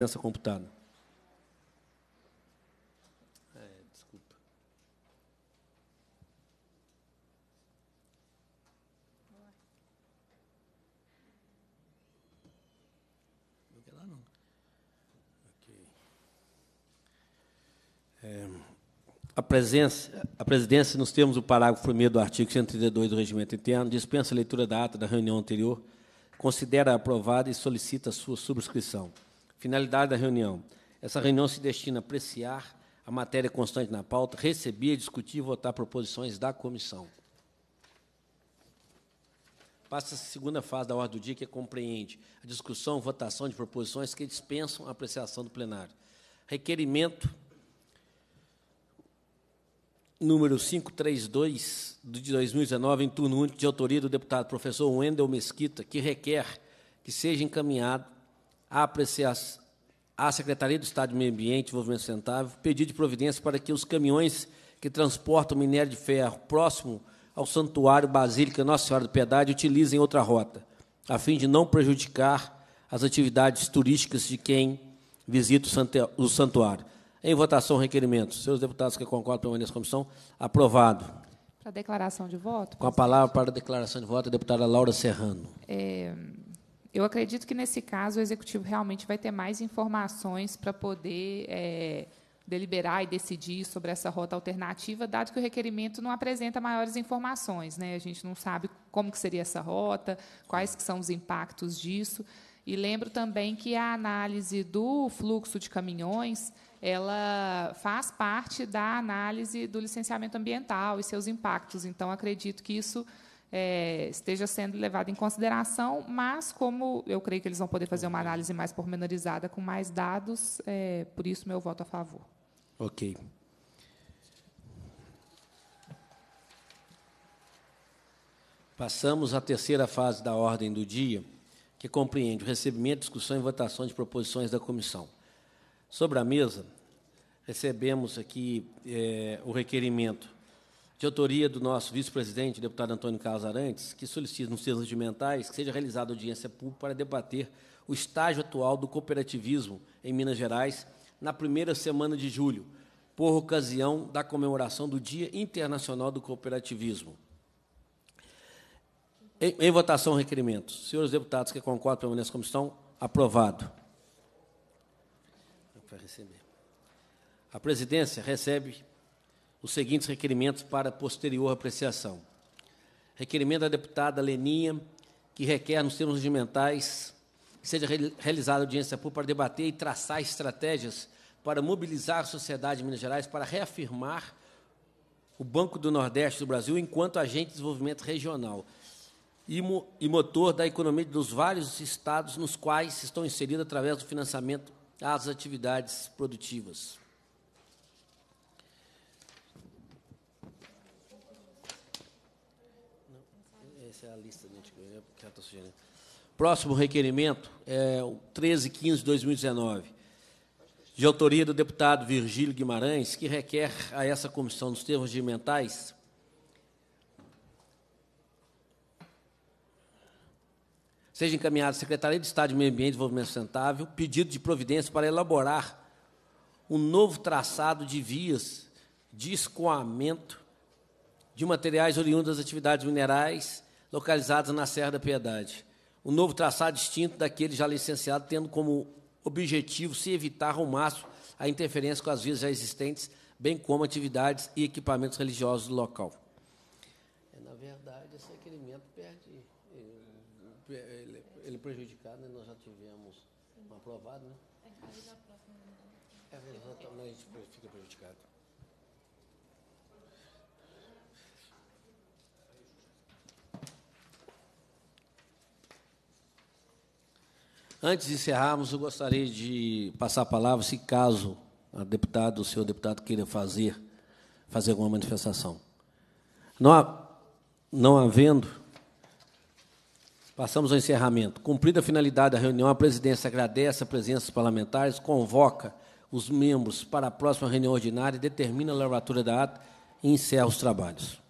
nessa computada. É, desculpa. Não quer lá, não. Ok. É, a, presença, a presidência, nos termos do parágrafo 1 do artigo 132 do Regimento Interno, dispensa a leitura da ata da reunião anterior, considera aprovada e solicita a sua subscrição. Finalidade da reunião. Essa reunião se destina a apreciar a matéria constante na pauta, receber, discutir e votar proposições da comissão. Passa a segunda fase da ordem do dia, que compreende a discussão, votação de proposições que dispensam a apreciação do plenário. Requerimento número 532 de 2019, em turno único de autoria do deputado professor Wendel Mesquita, que requer que seja encaminhado à Secretaria do Estado de Meio Ambiente e Desenvolvimento Sustentável pedido de providência para que os caminhões que transportam minério de ferro próximo ao Santuário Basílica Nossa Senhora da Piedade utilizem outra rota, a fim de não prejudicar as atividades turísticas de quem visita o santuário. Em votação, requerimento. senhores deputados que concordam, permaneçam na comissão. Aprovado. Para declaração de voto? Com a palavra para a declaração de voto, a deputada Laura Serrano. É, eu acredito que, nesse caso, o executivo realmente vai ter mais informações para poder é, deliberar e decidir sobre essa rota alternativa, dado que o requerimento não apresenta maiores informações. Né? A gente não sabe como que seria essa rota, quais que são os impactos disso. E lembro também que a análise do fluxo de caminhões ela faz parte da análise do licenciamento ambiental e seus impactos. Então, acredito que isso é, esteja sendo levado em consideração, mas como eu creio que eles vão poder fazer uma análise mais pormenorizada com mais dados, é, por isso meu voto a favor. Ok. Passamos à terceira fase da ordem do dia, que compreende o recebimento, discussão e votação de proposições da comissão. Sobre a mesa, recebemos aqui é, o requerimento de autoria do nosso vice-presidente, deputado Antônio Carlos Arantes, que solicita nos seus regimentais que seja realizada audiência pública para debater o estágio atual do cooperativismo em Minas Gerais na primeira semana de julho, por ocasião da comemoração do Dia Internacional do Cooperativismo. Em, em votação, requerimentos. Senhores deputados que concordam, permaneçam como estão. Aprovado. A presidência recebe os seguintes requerimentos para posterior apreciação. Requerimento da deputada Leninha, que requer, nos termos regimentais, que seja realizada audiência pública para debater e traçar estratégias para mobilizar a sociedade de Minas Gerais para reafirmar o Banco do Nordeste do Brasil enquanto agente de desenvolvimento regional e motor da economia dos vários estados nos quais estão inseridos através do financiamento às atividades produtivas. Essa é a lista que eu estou tá sugerindo. Próximo requerimento é o 1315 de 2019, de autoria do deputado Virgílio Guimarães, que requer a essa comissão, dos termos regimentais, seja encaminhado à Secretaria de Estado de Meio Ambiente e Desenvolvimento Sustentável pedido de providência para elaborar um novo traçado de vias de escoamento de materiais oriundos das atividades minerais localizados na Serra da Piedade. O novo traçado distinto daquele já licenciado, tendo como objetivo se evitar ao máximo a interferência com as vias já existentes, bem como atividades e equipamentos religiosos do local. É, na verdade, esse requerimento perde, ele, ele é prejudicado, né? nós já tivemos um aprovado, né? É, exatamente, é, tá, fica prejudicado. Antes de encerrarmos, eu gostaria de passar a palavra, se caso a deputada, o senhor deputado queira fazer, fazer alguma manifestação. Não, não havendo, passamos ao encerramento. Cumprida a finalidade da reunião, a presidência agradece a presença dos parlamentares, convoca os membros para a próxima reunião ordinária, determina a lavratura da ata e encerra os trabalhos.